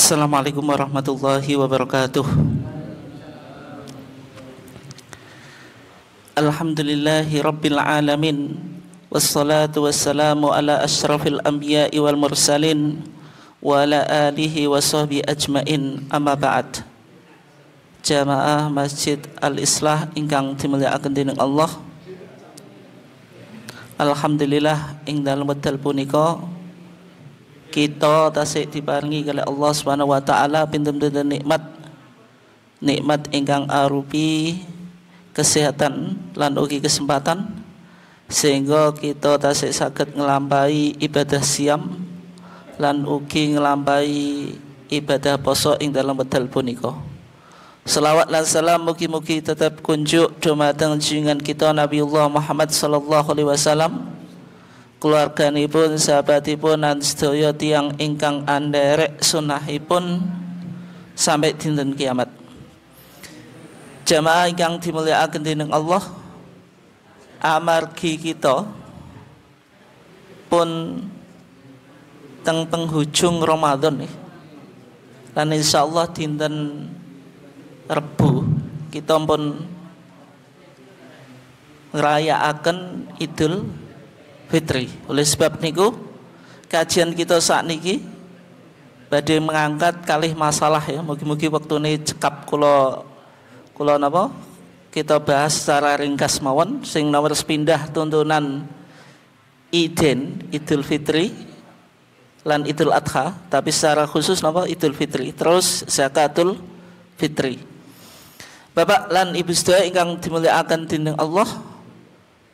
Assalamualaikum warahmatullahi wabarakatuh Alhamdulillahi rabbil alamin Wassalatu wassalamu ala ashrafil anbiya'i wal mursalin Wa ala alihi wa sahbihi ajmain amma ba'd Jamaah Masjid Al-Islah ingkang dimuliakan dening Allah Alhamdulillah ing dalem wekdal punika kita tasik diparingi kali Allah Subhanahu wa taala pinten-pinten nikmat nikmat ingkang arupi kesehatan lan ugi kesempatan sehingga kita tasik saged ngelampai ibadah siam lan ugi ngelampai ibadah poso ing dalam bedal puniko. Selawat dan salam mugi-mugi tetap kunjuk dumateng junjungan kita Nabiullah Muhammad sallallahu alaihi wasallam keluarganipun sahabatipun lan sedaya tiang ingkang anderek sunahipun sampai dinten kiamat jamaah ingkang dimuliakan dening Allah amargi kita pun teng penghujung Ramadan nih dan insya Allah dinten Rebu kita pun ngerayakan Idul Fitri. Oleh sebab niku kajian kita saat niki badai mengangkat kalih masalah ya. Mugi-mugi ini cekap kulo kulo napa? Kita bahas secara ringkas mawon sing nomor pindah tuntunan Iden Idul Fitri lan Idul Adha, tapi secara khusus napa Idul Fitri. Terus zakatul fitri. Bapak lan ibu sedaya ingkang dimuliakan dinding Allah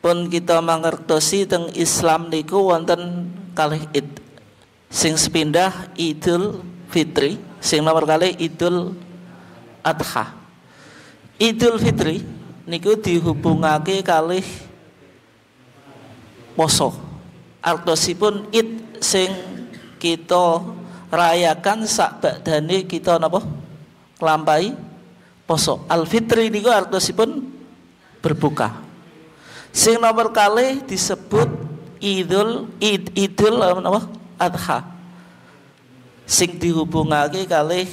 pun kita mengertosi teng Islam niku wonten kali id sing sepindah Idul Fitri sing nomor kali Idul Adha Idul Fitri niku dihubungake kali poso artosipun id sing kita rayakan sak badane kita napa lampai poso al fitri niku artosipun berbuka Sing nomor kali disebut Idul id, Idul apa? Adha. Sing dihubungake kali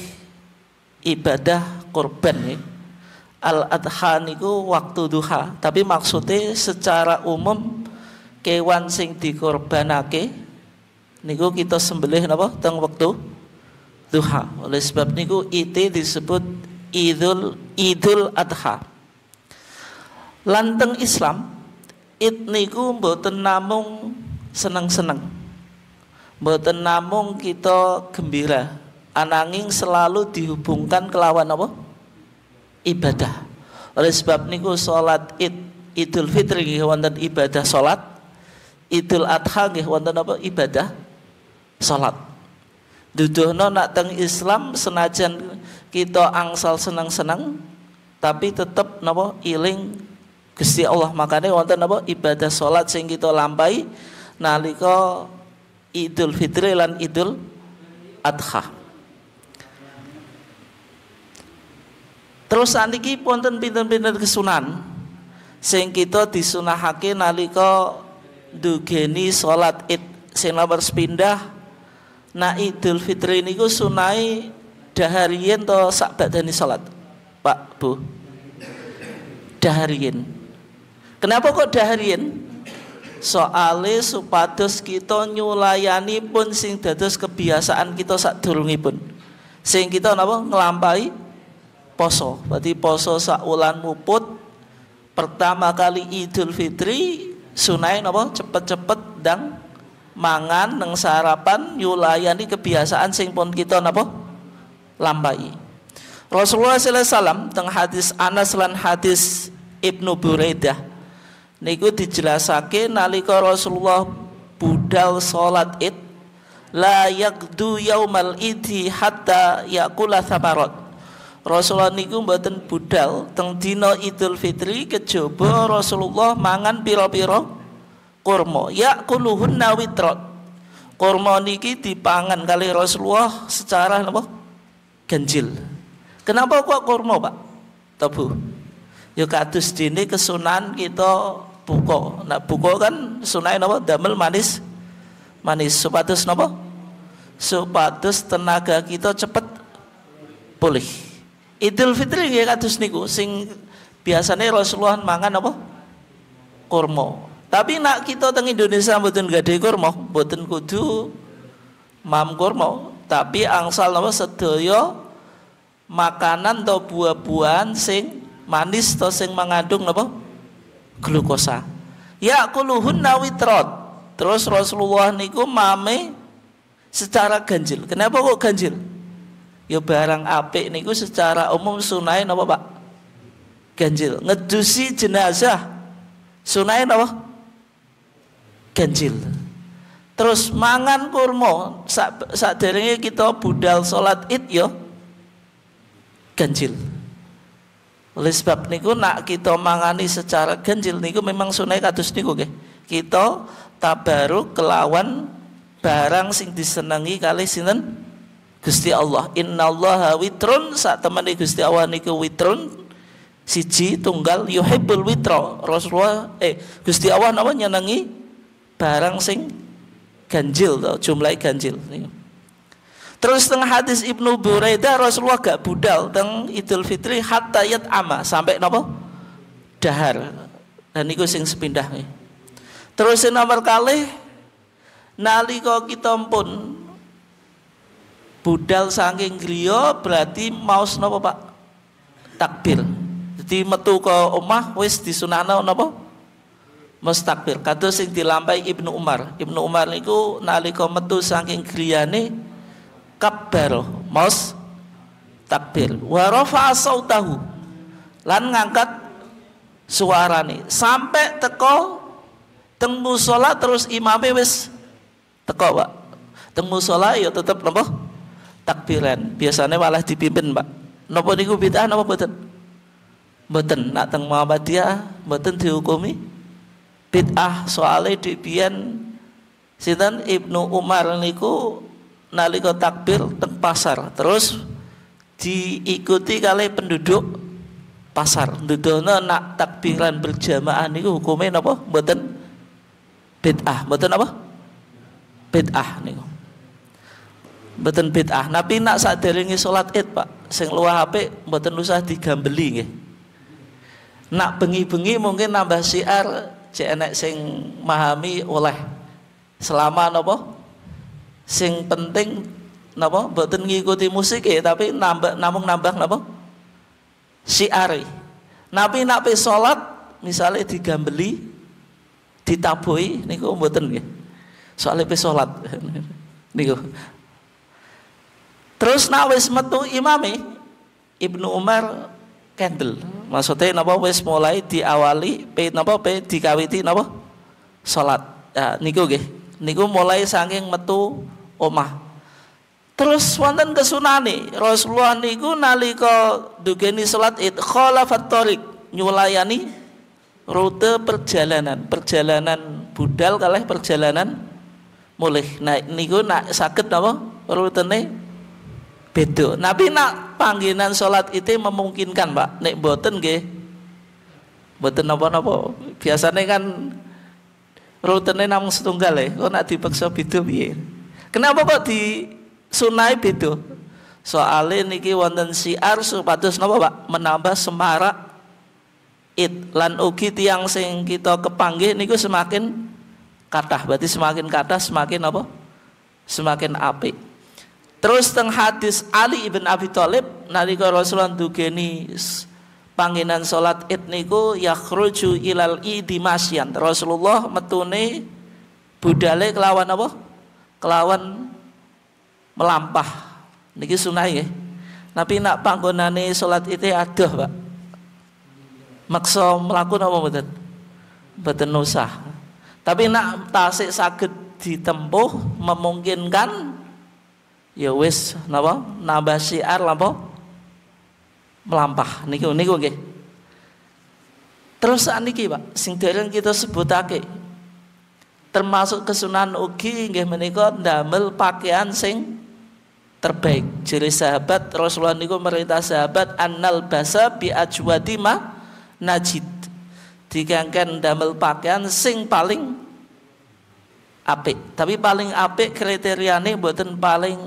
ibadah korban ya. Al Adha niku waktu duha, tapi maksudnya secara umum kewan sing dikorbanake niku kita sembelih napa teng waktu duha. Oleh sebab niku itu disebut Idul Idul Adha. Lanteng Islam it niku mboten namung seneng-seneng. Mboten namung kita gembira, ananging selalu dihubungkan kelawan apa? ibadah. Oleh sebab niku salat Id, Idul Fitri nggih wonten ibadah salat, Idul Adha nggih wonten apa ibadah salat. Duduhno nak teng Islam senajan kita angsal seneng-seneng tapi tetap napa iling Gusti Allah makanya wonten apa ibadah salat sing kita lampahi nalika Idul Fitri lan Idul Adha. Terus saniki wonten pinten-pinten kesunan sing kita disunahake nalika dugeni salat Id sing nomor sepindah nah Idul Fitri niku sunai dahariyen to sak badani salat Pak Bu dahariyen Kenapa kok daharian? Soale supados kita nyulayani pun sing dados kebiasaan kita pun, Sing kita napa nglampahi poso. Berarti poso sakulan muput pertama kali Idul Fitri sunai napa cepet-cepet dang mangan neng sarapan nyulayani kebiasaan sing pun kita napa lampai. Rasulullah sallallahu alaihi wasallam teng hadis Anas lan hadis Ibnu Buraidah niku dijelasake nalika Rasulullah budal salat Id la yaqdu yaumal idi hatta yakula samarat Rasulullah niku mboten budal teng dina Idul Fitri kejaba Rasulullah mangan pira-pira kurma yakuluhunna witrot kurma niki dipangan kali Rasulullah secara apa ganjil kenapa kok kurma Pak tebu ya kados dene kesunan kita buko. Nah, buko kan sunai nopo damel manis manis supatus nopo, supatus tenaga kita cepet pulih. Idul Fitri ya katus niku sing biasanya Rasulullah mangan nopo Kurma. Tapi nak kita teng Indonesia mboten gadhe kurma, mboten kudu mam kurma, tapi angsal napa sedaya makanan atau buah-buahan sing manis atau sing mengandung napa? glukosa. Ya kuluhunna witrot. Terus Rasulullah niku mame secara ganjil. Kenapa kok ganjil? Ya barang apik niku secara umum sunai napa Pak? Ganjil. Ngedusi jenazah sunai napa? Ganjil. Terus mangan kurma sak, sak kita budal salat Id yo ya, ganjil. Oleh sebab niku nak kita mangani secara ganjil niku memang sunai katus niku nggih. Kita tabaruk kelawan barang sing disenangi kali sinten Gusti Allah. Innallaha witrun sak temene Gusti Allah niku witrun siji tunggal yuhibbul witra. Rasulullah eh Gusti Allah napa nyenengi barang sing ganjil to, jumlahe ganjil niku. Terus tengah hadis Ibnu Buraidah Rasulullah gak budal teng Idul Fitri hatta yat ama sampai nopo dahar. Dan niku sing sepindah nih. Terus nomor kali nalika kita pun budal saking griya berarti maus nopo Pak? Takbir. Jadi metu ke omah wis disunahno nopo? Mustakbir. Kados sing dilampahi Ibnu Umar. Ibnu Umar niku nali nalika metu saking griyane kabbar maus takbir wa asau sautahu lan ngangkat suara nih sampai teko teng musola terus imame wis teko Pak teng musola yo ya tetep napa takbiran biasanya malah dipimpin Pak napa niku bid'ah napa boten boten nak teng Muhammadiyah boten dihukumi bid'ah soalnya dibian, sinten Ibnu Umar niku nalika takbir teng pasar terus diikuti kali penduduk pasar dudono nak takbiran berjamaah niku hukumnya napa mboten bid'ah mboten apa bid'ah niku mboten bid'ah nabi nak saderenge salat Id Pak sing luah apik mboten usah digambeli nggih nak bengi-bengi mungkin nambah siar cek enek sing mahami oleh selama napa sing penting napa mboten ngikuti musik ya tapi nambah namung nambah napa siari nabi nak pe salat misale digambeli ditaboi niku mboten nggih soalnya pe salat niku terus nak wis metu imami Ibnu Umar candle maksudnya napa wis mulai diawali pe napa pe dikawiti napa salat ya, niku nggih niku mulai saking metu omah. Terus wonten kesunani Rasulullah niku nalika dugeni salat Id khalafat tariq nyulayani rute perjalanan, perjalanan budal kalah perjalanan mulih. naik niku nak saged napa rutene beda. Nabi nak panggilan salat itu memungkinkan, Pak. Nek boten nggih boten napa-napa. Biasanya kan rutene namung setunggal ya. Kok nak dipaksa beda piye? Kenapa kok di Sunai itu? Soalnya niki wonten siar supados napa Pak menambah semarak it lan ugi tiang sing kita kepanggih niku semakin kathah berarti semakin kathah semakin apa? Semakin api Terus teng hadis Ali ibn Abi Thalib nalika Rasulullah dugeni panginan salat id niku yakhruju ilal idi masyan. Rasulullah metune budale kelawan apa? kelawan melampah niki sunah nggih tapi nak panggonane sholat itu adoh pak maksa mlaku napa mboten mboten usah tapi nak tasik sakit ditempuh memungkinkan ya wis napa nambah siar lampo melampah niku niku nggih terus niki Pak sing dereng kita sebutake termasuk kesunan ugi nggih menika ndamel pakaian sing terbaik. Jadi sahabat Rasulullah niku merintah sahabat annal basa bi ajwadi ma najid. dikangken damel pakaian sing paling apik. Tapi paling apik kriteriane mboten paling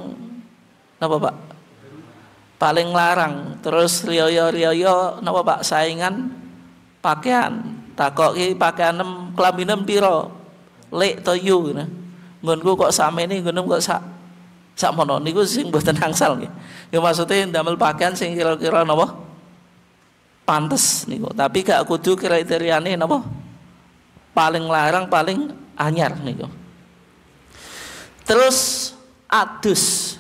napa Pak? Paling larang. Terus riyo-riyo napa Pak saingan pakaian. Takoki pakaian 6 kelambi piro? lek to yu ngono. ku kok samene ngono kok sak sak mono niku sing mboten angsal nggih. Ya maksudnya ndamel pakaian sing kira-kira napa? Pantes niku. Tapi gak kudu kriteriane napa? Paling larang paling anyar niku. Terus adus.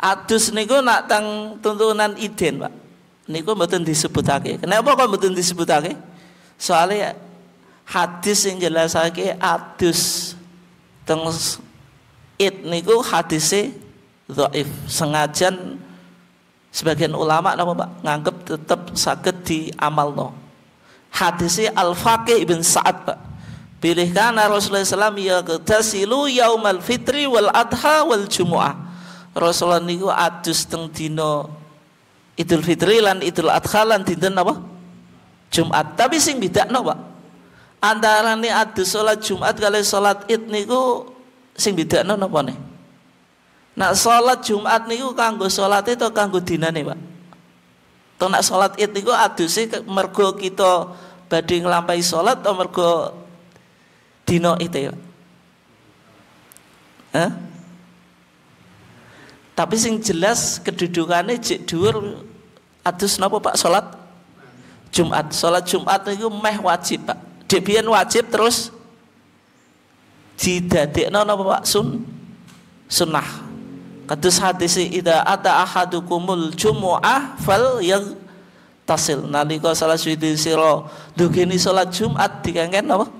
Adus niku nak tang tuntunan iden, Pak. Niku mboten disebutake. Kenapa kok mboten disebutake? Soalnya hadis yang lagi adus teng it niku hadis dhaif sengajan sebagian ulama nama Pak nganggep tetap sakit di amal hadis si al faqih ibn sa'ad Pak pilihkan Rasulullah SAW ya yaum yaumal fitri wal adha wal jumu'ah Rasulullah niku adus teng dino Idul Fitri lan Idul Adha lan dinten apa? Jumat. Tapi sing bidakno, Pak antara nih adu sholat Jumat kali sholat id niku sing beda nopo nih? Nak sholat Jumat niku kanggo sholat itu kanggo dina nih Pak. To nak sholat id niku sih mergo kita bading lampai sholat atau mergo dino itu ya. eh? Tapi sing jelas kedudukannya jik dhuwur adus napa Pak sholat Jumat. Sholat Jumat niku meh wajib, Pak. Dik wajib terus no no Pak sun sunnah. Kados hadis ida ata ahadukumul jumu'ah fal yang tasil nalika salah suwi sira Dugini salat Jumat dikengken no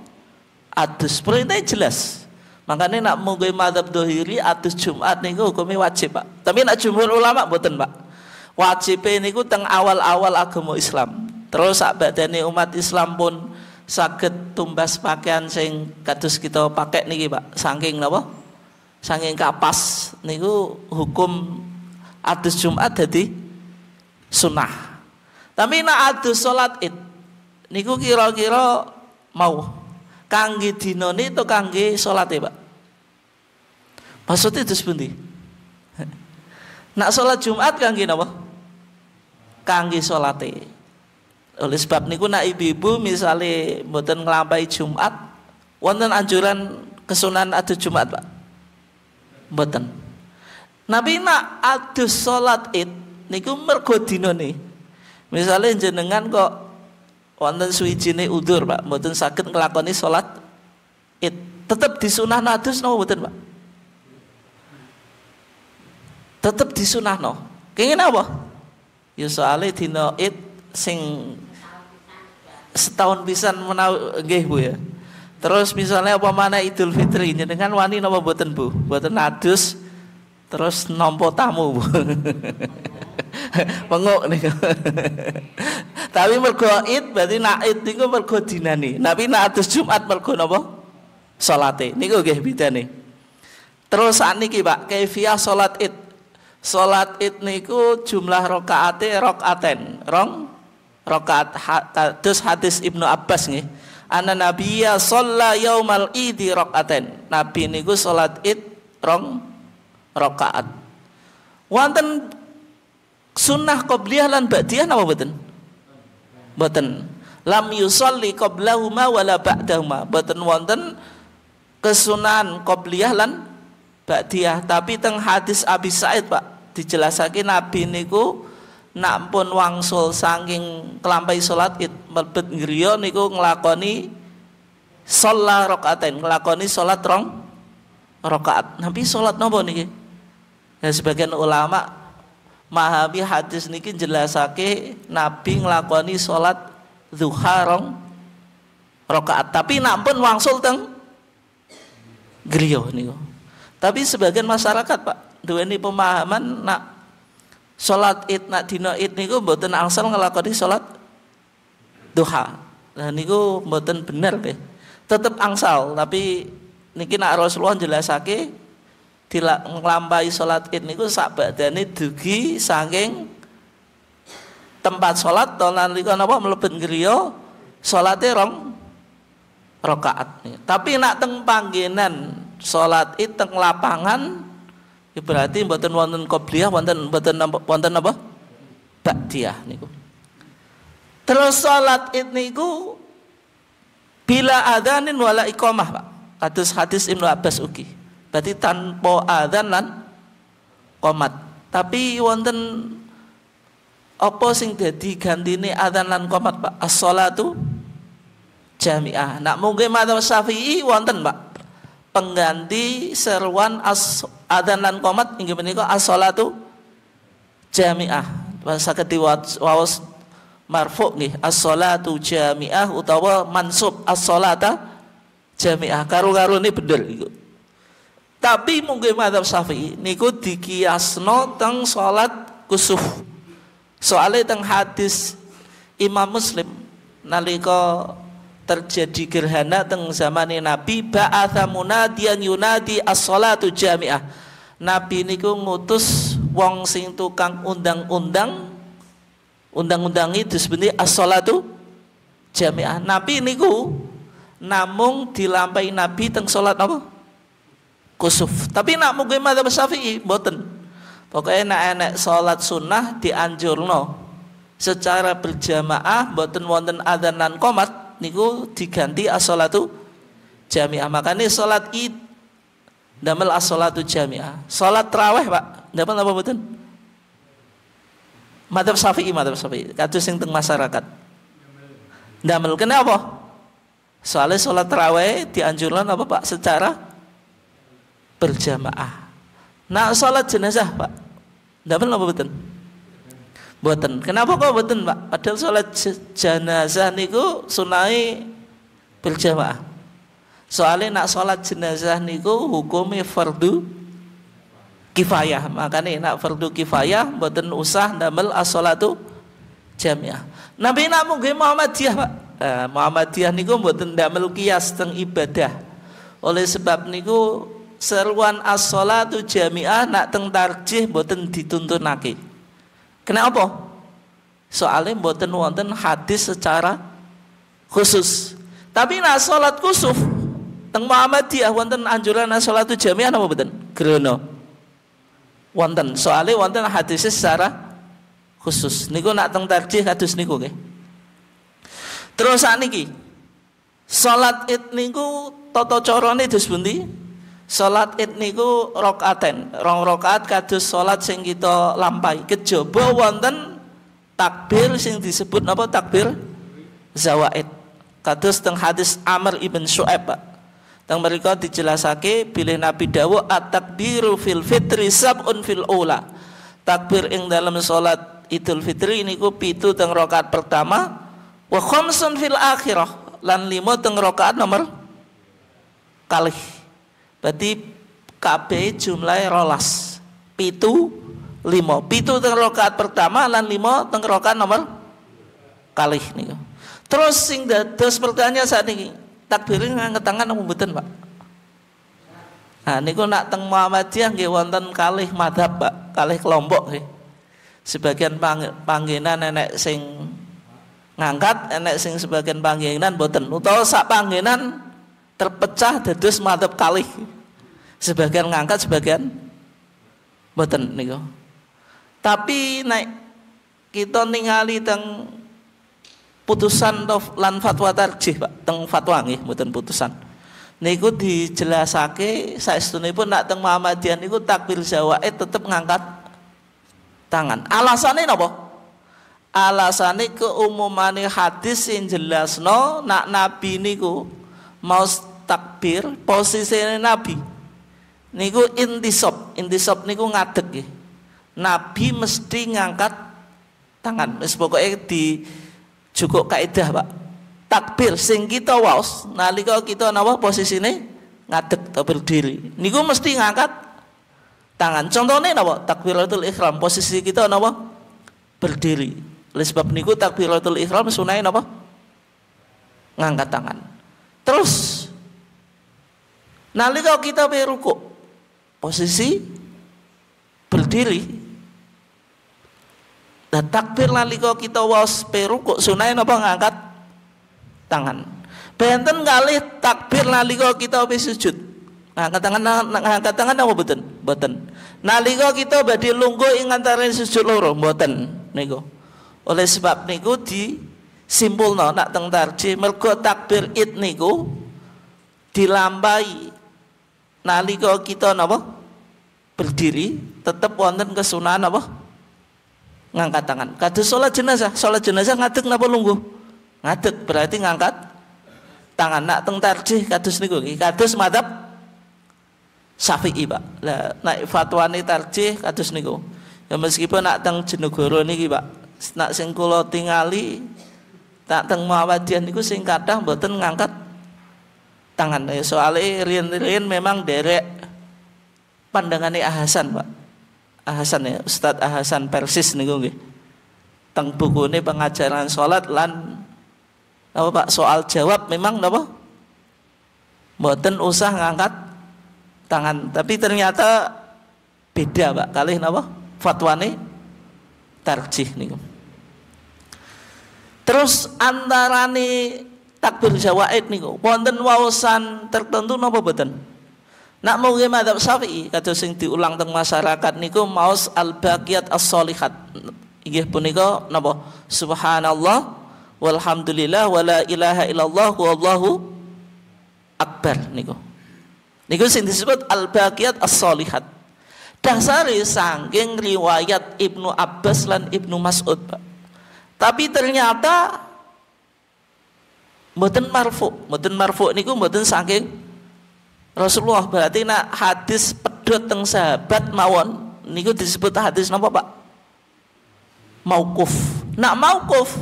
Adus perintah jelas. Makanya nak mungkin madhab dohiri atus Jumat nih hukumnya wajib pak. Tapi nak jumhur ulama boten pak. Wajib ku teng awal-awal agama Islam. Terus sak umat Islam pun saged tumbas pakaian sing kados kita pakai niki Pak saking napa saking kapas niku hukum adus Jumat jadi sunnah tapi nak adus salat Id niku kira-kira mau kangge dina niku kangge salate Pak maksudnya itu sepundi nak salat Jumat kangge napa kangge salate oleh sebab niku nak ibu-ibu misalnya mboten ngelampai Jumat wonten anjuran kesunan adu Jumat Pak mboten Nabi nak adu salat id niku mergo dina nih misalnya jenengan kok wonten suwijine udur Pak mboten sakit nglakoni salat id Tetep disunah nadus no mboten Pak Tetep disunah no kenging apa ya soalnya dina id sing setahun bisa menau nggih Bu ya. Terus misalnya apa mana Idul Fitri dengan wani napa boten Bu? Boten adus terus nompo tamu Bu. Penguk nih. Tapi mergo id berarti nak id niku mergo dinani. Tapi nak adus Jumat mergo napa? Salate. Niku nggih bedane. Terus saat ini Pak, kefiah salat id. sholat id niku jumlah rokaate rokaten, rong rakaat hadis hadis Ibnu Abbas nih Anak Nabi ya yaumal idi rokaaten. Nabi niku sholat id rong rokaat. Wanten sunnah qobliyah lan ba'diyah napa boten? Boten. Lam yusolli qoblahuma wala ba'dahuma. Boten wonten kesunahan kopliyalan lan ba'diyah. Tapi teng hadis Abi Said Pak dijelasake Nabi niku nak pun wangsul saking kelampai solat id melbet griya niku solat sholat rokaatin ngelakoni solat rong rokaat nabi solat nopo niki ya sebagian ulama mahabi hadis niki jelasake nabi ngelakoni solat duha rong rokaat tapi nak pun wangsul teng griya niku tapi sebagian masyarakat Pak ini pemahaman nak Sholat id nak dino id niku mboten angsal ngelakoni sholat duha. Nah niku mboten benar deh Tetep angsal tapi niki nak Rasulullah jelasake tidak nglampahi sholat id niku dan ini dugi saking tempat sholat tolan lan niku napa mlebet griya rom rokaat nih Tapi nak teng panggenan sholat id teng lapangan Ya berarti mboten wonten qobliyah wonten mboten wonten apa? Ba'diyah niku. Terus salat id niku bila adzanin wala iqamah, Pak. Kados hadis Ibnu Abbas ugi. Berarti tanpa adzan lan komat. Tapi wonten apa sing dadi gantine adzan lan komat, Pak? as tu jami'ah. Nak mungkin madhab Syafi'i wonten, Pak. Pengganti seruan as adzan lan komat inggih menika as-salatu jami'ah bahasa ketiwa waos marfu nih as-salatu jami'ah utawa mansub as-salata jami'ah karu-karu ini bener iku tapi mungkin madhab syafi'i niku dikiasno teng salat kusuf soalnya teng hadis Imam Muslim nalika terjadi gerhana teng zaman Nabi ba'atha munadiyan yunadi as-salatu jami'ah. Nabi niku ngutus wong sing tukang undang-undang undang-undang itu sebenarnya as-salatu jami'ah. Nabi niku namung dilampai Nabi teng salat apa? Kusuf. Tapi nak mungkin madzhab Syafi'i boten pokoknya nak enek salat sunnah dianjurno secara berjamaah mboten wonten adzan lan komat niku diganti asolatu salatu Makanya salat Id damel asolatu salatu jami'ah. Salat traweh, Pak. Damel apa betul? Madhab Syafi'i, madhab Syafi'i. Kados sing teng masyarakat. Damel kenapa? Soalnya sholat terawih dianjurkan apa Pak? Secara berjamaah. Nah sholat jenazah Pak. Damel apa betul? Boten. Kenapa kok boten, Pak? Padahal sholat jenazah niku sunai berjamaah. Soalnya nak sholat jenazah niku hukumnya fardu kifayah. Makanya nak fardu kifayah boten usah damel asolatu jamiah. Nabi nak mungkin Muhammadiyah, Pak. Eh, Muhammadiyah niku boten damel kias teng ibadah. Oleh sebab niku seruan asolatu jamiah nak teng tarjih boten naki. Kenapa? Soalnya mboten wonten hadis secara khusus. Tapi nak salat khusuf teng Muhammadiyah wonten anjuran nah salatu jamiah apa mboten? Grono. Wonten. Soalnya wonten hadis secara khusus. Niku nak teng tarjih hadis niku nggih. Terus niki. Salat id niku tata carane dos pundi? Salat Id niku rokaten, rong rokat, kados salat sing kita lampai. Kejaba wonten takbir sing disebut apa takbir zawaid. Kados teng hadis Amr ibn Shu'aib, Teng mereka dijelasake bilih Nabi Dawo at-takbiru fil fitri sab'un fil ula. Takbir ing dalam salat Idul Fitri niku pitu teng rokat pertama wa khamsun fil akhirah lan limo teng rokat nomor kalih berarti KB jumlah rolas pitu limo pitu teng pertama Dan limo teng nomor kalih nih terus sing terus pertanyaan saat ini takbirin ngangkat tangan apa mboten Pak Nah ini niku nak teng Muhammadiyah nggih wonten kalih madhab Pak kalih kelompok nih. sebagian panggilan nenek sing ngangkat enek sing sebagian panggilan boten utawa sak panggilan terpecah dados madhab kalih sebagian ngangkat sebagian boten niku tapi naik kita ningali teng putusan lan fatwa tarjih Pak teng fatwa nih boten putusan niku dijelasake pun nak teng Muhammadiyah niku takbir eh tetep ngangkat tangan alasannya nopo alasannya keumumannya hadis yang jelas no nak nabi niku mau takbir posisi nabi niku intisop intisop niku ngadeg ya. nabi mesti ngangkat tangan wis pokoke di cukup kaidah Pak takbir sing kita waos nalika kita posisi posisine ngadeg atau berdiri. niku mesti ngangkat tangan contohnya napa takbiratul ilham posisi kita nawah berdiri oleh sebab niku takbiratul ilham sunahin apa ngangkat tangan terus Nalika kita berukuk posisi berdiri. dan takbir nalika kita was berukuk sunai napa ngangkat tangan. Benten kali takbir nalika kita wis sujud. Ngangkat tangan ngangkat tangan apa boten? Boten. Nalika kita badhe lungguh ing antaraning sujud loro boten niku. Oleh sebab niku di simpulno nak teng tarji mergo takbir id niku dilambai nalika kita napa berdiri tetap wonten kesunahan apa ngangkat tangan kados salat jenazah salat jenazah ngadeg napa lungguh ngadeg berarti ngangkat tangan nak teng tarjih kados niku kados madhab Syafi'i Pak. Lah nek fatwane tarjih kados niku. Ya meskipun nak teng Jenegoro niki Pak, nak sing kula tingali tak teng Muhammadiyah niku sing kathah mboten ngangkat tangan eh, soalnya rian-rian memang derek pandangannya Ahasan pak Ahasan ya ustad Ahasan Persis nih gue Tang buku ini pengajaran sholat lan apa pak soal jawab memang apa buatan usah ngangkat tangan tapi ternyata beda pak kali apa fatwane tarjih nih terus antara antarane takbir jawaid niku wonten wawasan tertentu napa boten nak mau madzhab Syafi'i kados sing diulang teng masyarakat niku maus al baqiyat as solihat inggih punika napa subhanallah walhamdulillah wala ilaha illallah wallahu akbar niku niku sing disebut al baqiyat as solihat dasari sangking riwayat Ibnu Abbas lan Ibnu Mas'ud Pak tapi ternyata mboten marfu mboten marfu niku mboten saking Rasulullah berarti nak hadis pedot teng sahabat mawon niku disebut hadis napa Pak Mauquf. nak mauquf,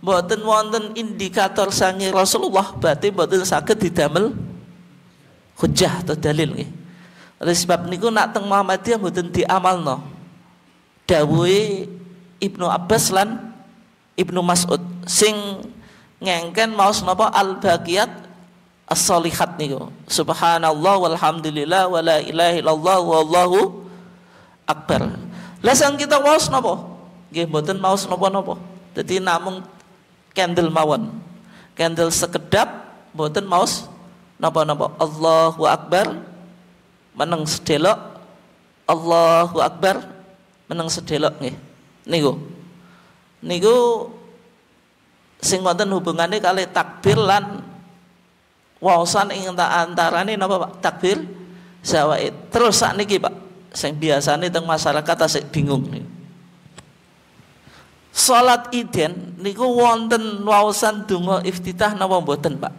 mboten wonten indikator sange Rasulullah berarti mboten saged didamel hujah atau dalil nggih oleh sebab niku nak teng Muhammadiyah mboten diamalno dawuhe Ibnu Abbas lan Ibnu Mas'ud sing ngengken mau senapa al baqiyat as-solihat niku subhanallah walhamdulillah wala ilaha illallah wallahu akbar lah kita mau senapa nggih mboten mau napa-napa dadi namung candle mawon candle sekedap mboten maos napa-napa Allahu akbar meneng sedelok Allahu akbar meneng sedelok nggih niku niku sing wonten hubungane kali takbir lan wawasan ing antarane napa Pak? Takbir zawaid. Terus sakniki Pak, sing nih teng masyarakat asik bingung nih. Salat Iden niku wonten wawasan donga iftitah napa mboten Pak?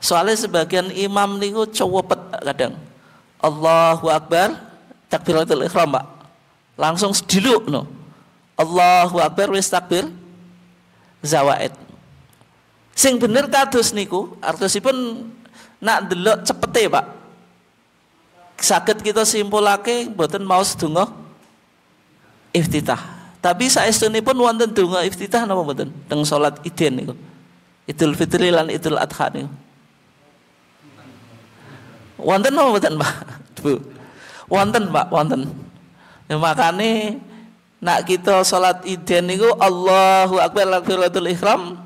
Soalnya sebagian imam niku cowopet kadang. Allahu Akbar takbiratul ihram Pak. Langsung sediluk no. Allahu Akbar wis takbir zawaid. Sing bener kados niku, artosipun nak delok cepete, Pak. Sakit kita simpulake boten mau sedonga iftitah. Tapi pun wonten dunga iftitah napa mboten teng salat Idin niku. Idul Fitri lan Idul Adha niku. Wonten napa mboten, Pak? Bu. Wonten, Pak, wonten. Ya makane nak kita salat iden niku Allahu akbar takbiratul ihram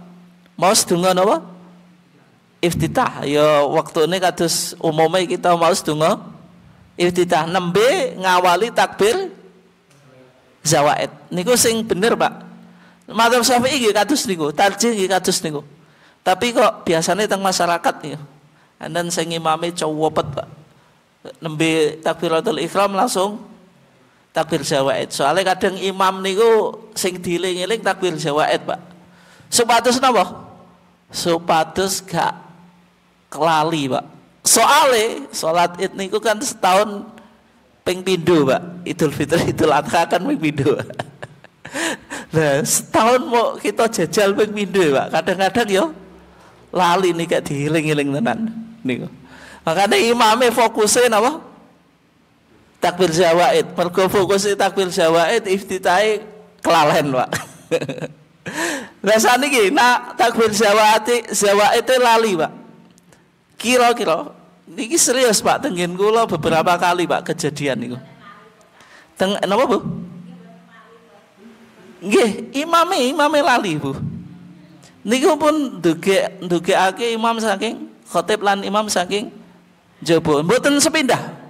mau sedonga napa iftitah ya ini kados umumnya kita mau sedonga iftitah nembe ngawali takbir zawaid niku sing bener Pak Madzhab Syafi'i nggih kados niku tarjih nggih kados niku tapi kok biasanya teng masyarakat ya dan sing imame cowopet Pak nembe takbiratul ihram langsung takbir jawaid. Soalnya kadang imam niku sing dilingiling takbir jawaid, Pak. Supados napa? Supados gak kelali, Pak. Soale salat Id niku kan setahun ping Pak. Idul Fitri, Idul Adha kan ping pindho. nah, setahun mau kita jajal ping Pak. Kadang-kadang yo ya lali nih gak dihiling eling tenan niku. Makanya imamnya fokusnya napa? takbir zawaid mergo fokus takbir zawaid Iftitai kelalen Pak Lah saniki nak takbir zawaid zawaid e lali Pak kira-kira niki serius Pak tengen kula beberapa kali Pak kejadian niku Teng napa Bu Nggih imame imame lali Bu niku pun duge ake imam saking khotib lan imam saking jaba mboten sepindah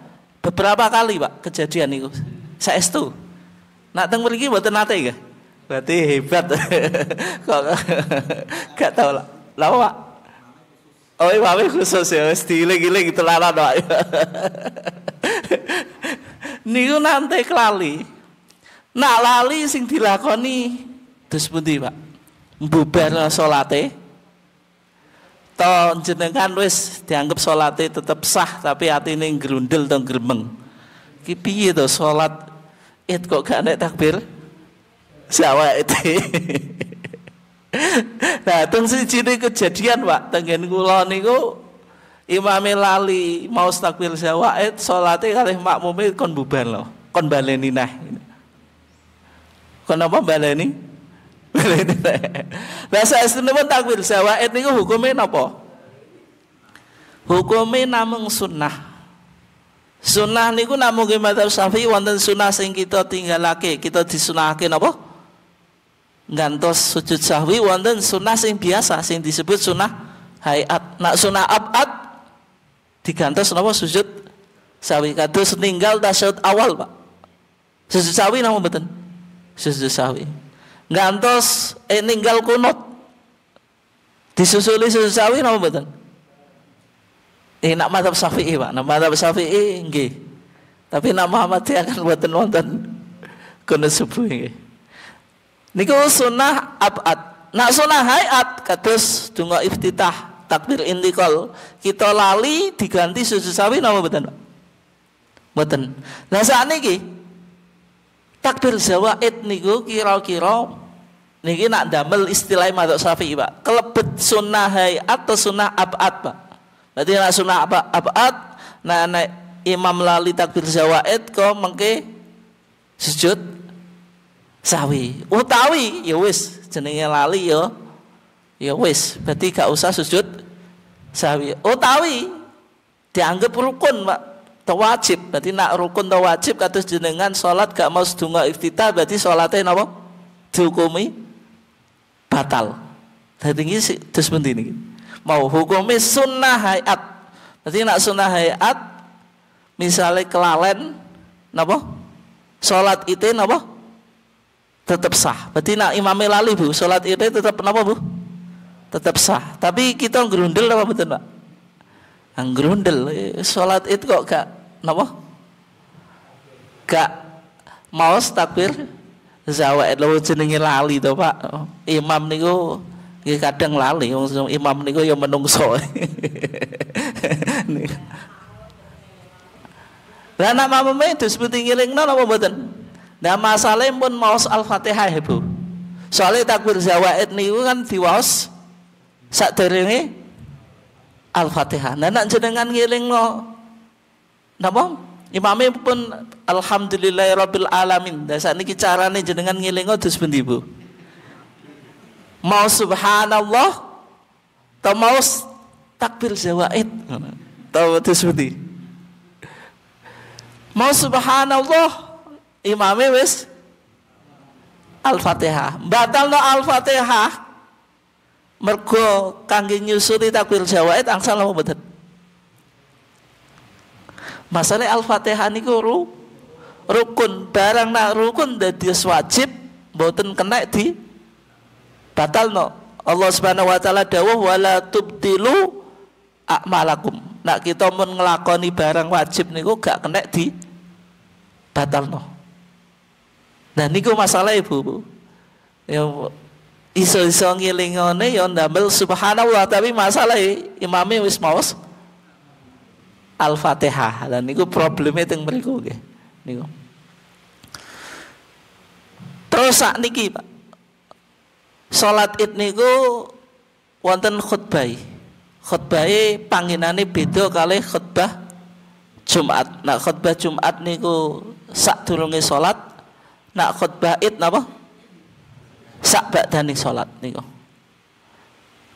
Beberapa kali Pak kejadian itu. Saya itu Nak teng mriki buat nate ya Berarti hebat. Kok gak tau lah. Lah Pak. Oh, iya, pak khusus ya, wis diiling-iling telanan Pak. Niku nanti kelali. Nak lali sing dilakoni terus pundi, Pak? Bubar solate to jenengan wis dianggap salate tetap sah tapi hati ini gerundel gremeng. Ki piye itu sholat Id kok gak naik takbir? Sawa itu. nah, tungsi ciri kejadian, Pak. Tengen kula niku imami lali mau takbir zawaid salate kalih makmume kon bubar loh, kon baleni nah kon apa baleni lah saestuipun takwil zawaid niku hukumnya napa? hukumnya namung sunnah. Sunnah niku namung gimana madzhab Syafi'i wonten sunnah sing kita tinggalake, kita disunahake napa? gantos sujud sahwi wonten sunnah sing biasa sing disebut sunnah hayat. Nak sunnah abad digantos napa sujud sahwi kados ninggal tasyahud awal, Pak. Sujud sahwi napa mboten? Sujud sahwi ngantos eh, ninggal kunut disusuli susu sawi napa mboten Eh, nak madhab syafi'i pak, nak madhab syafi'i nggih. Tapi nak dia akan buatan wonten kunut subuh nggih. Niku sunnah abad. Nak sunnah hayat kados donga iftitah takbir intikal kita lali diganti susu sawi napa mboten pak? Nah saat niki takbir zawaid niku kira-kira niki nak damel istilah madzhab Syafi'i Pak. Kelebet sunnah hai atau sunnah abad Pak. Berarti nak sunnah abad nah naik imam lali takbir zawaid kok mengke sujud sawi. Utawi ya wis jenenge lali ya. Ya wis, berarti gak usah sujud sawi. Utawi dianggap rukun, Pak tawajib berarti nak rukun tawajib katus jenengan sholat gak mau sedunga iftitah berarti sholatnya napa dihukumi batal ini sih terus pundi mau hukumi sunnah hayat berarti nak sunnah hayat misalnya kelalen napa sholat itu napa tetap sah berarti nak imami lali Bu sholat itu tetap napa Bu tetap sah tapi kita ngerundel apa betul Pak Anggrundel, eh, sholat itu kok gak napa? Gak maos takbir zawa lo jenenge lali to, Pak. Imam niku nggih kadang lali wong imam niku ya menungso. Lah nak mamume e itu seperti nol napa bukan? Nah masalah pun mau Al-Fatihah Ibu. Soalnya takbir zawaid e niku kan diwas sak teringi Al-Fatihah. Nah nak jenengan nol Napa? Imame pun rabbil alamin. Lah kicara carane jenengan ngelingo dus pundi, Bu? Mau subhanallah atau mau takbir zawaid atau dus pundi? Mau subhanallah imame wis Al-Fatihah. no Al-Fatihah mergo kangge nyusuri takbir zawaid angsal apa betul? Masalah Al-Fatihah niku ru, rukun, barang nak rukun jadi ya wajib mboten kena di batal no. Allah Subhanahu wa taala dawuh wala tubtilu akmalakum Nak kita mau ngelakoni barang wajib niku gak kena di batal no. Nah niku masalah Ibu. Bu. Ya iso-iso ngilingone ya ndamel subhanallah tapi masalah imami wis maos Al-Fatihah dan niku problemnya teng mriku nggih niku Terus saat niki Pak Salat Id niku wonten khutbah khutbah panginane beda kali khutbah Jumat. Nak khutbah Jumat niku sak turungi salat, nak khutbah Id napa? Sak badane salat niku.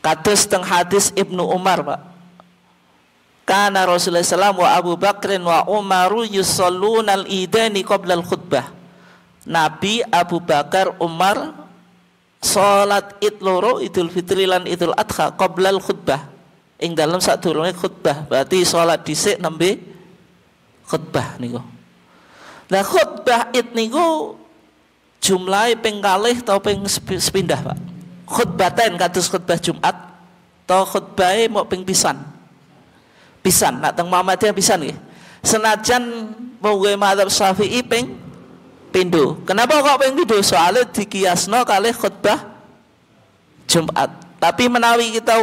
Kados teng hadis Ibnu Umar, Pak. Karena Rasulullah SAW wa Abu Bakrin wa Umaru yusalluna al-idani qabla al-khutbah. Nabi Abu Bakar Umar salat id loro Idul Fitri lan Idul Adha qabla al-khutbah. Ing dalam sadurunge khutbah. Berarti salat dhisik nembe khutbah niku. Nah khutbah id niku jumlahe ping kalih atau ping sepindah, Pak. Khutbaten kados khutbah Jumat ta khutbahe mau ping pisan pisan nak teng Muhammadiyah pisan nggih. Senajan mugi madzhab Syafi'i ping pindu. Kenapa kok ping Soalnya Soale dikiasno kali khutbah Jumat. Tapi menawi kita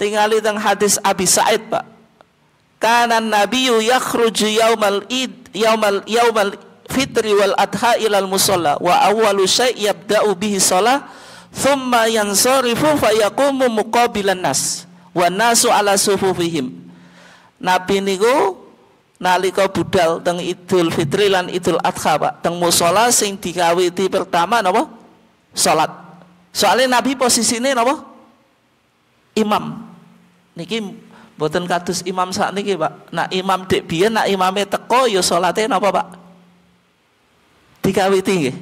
tingali teng hadis Abi Sa'id, Pak. nabiu nabiyyu yakhruju yaumal id yaumal yaumal fitri wal adha ilal musola wa awwalu syai' yabda'u bihi shalah thumma yansarifu fayaqumu muqabilan nas wa nasu ala sufufihim Nabi niku nalika budal teng Idul Fitri lan Idul Adha Pak teng musala sing dikawiti pertama napa salat soalnya Nabi posisine napa imam niki mboten kados imam niki Pak nak imam dek biyen nak imame teko ya salate napa Pak dikawiti nggih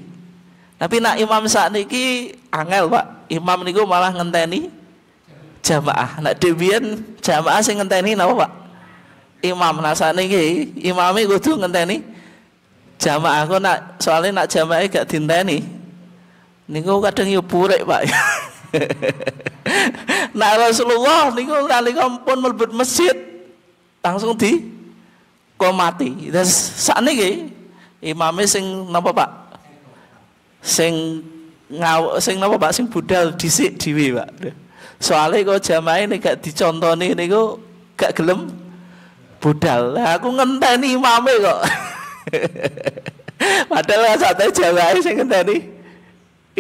tapi nak imam niki angel Pak imam niku malah ngenteni jamaah nak dek jamaah sing ngenteni napa Pak imam nasane iki imame kudu ngenteni jamaah aku nak soalnya nak jamaah gak dinteni niku kadang yo purik Pak nah Rasulullah niku nalika pun mlebet masjid langsung di komati terus sakniki imame sing napa Pak sing ngaw sing napa Pak sing budal disik diwi Pak soalnya kok jamaah ini gak dicontoni niku gak gelem budal. Lah aku ngenteni imame kok. Padahal sate jamaah saya ngenteni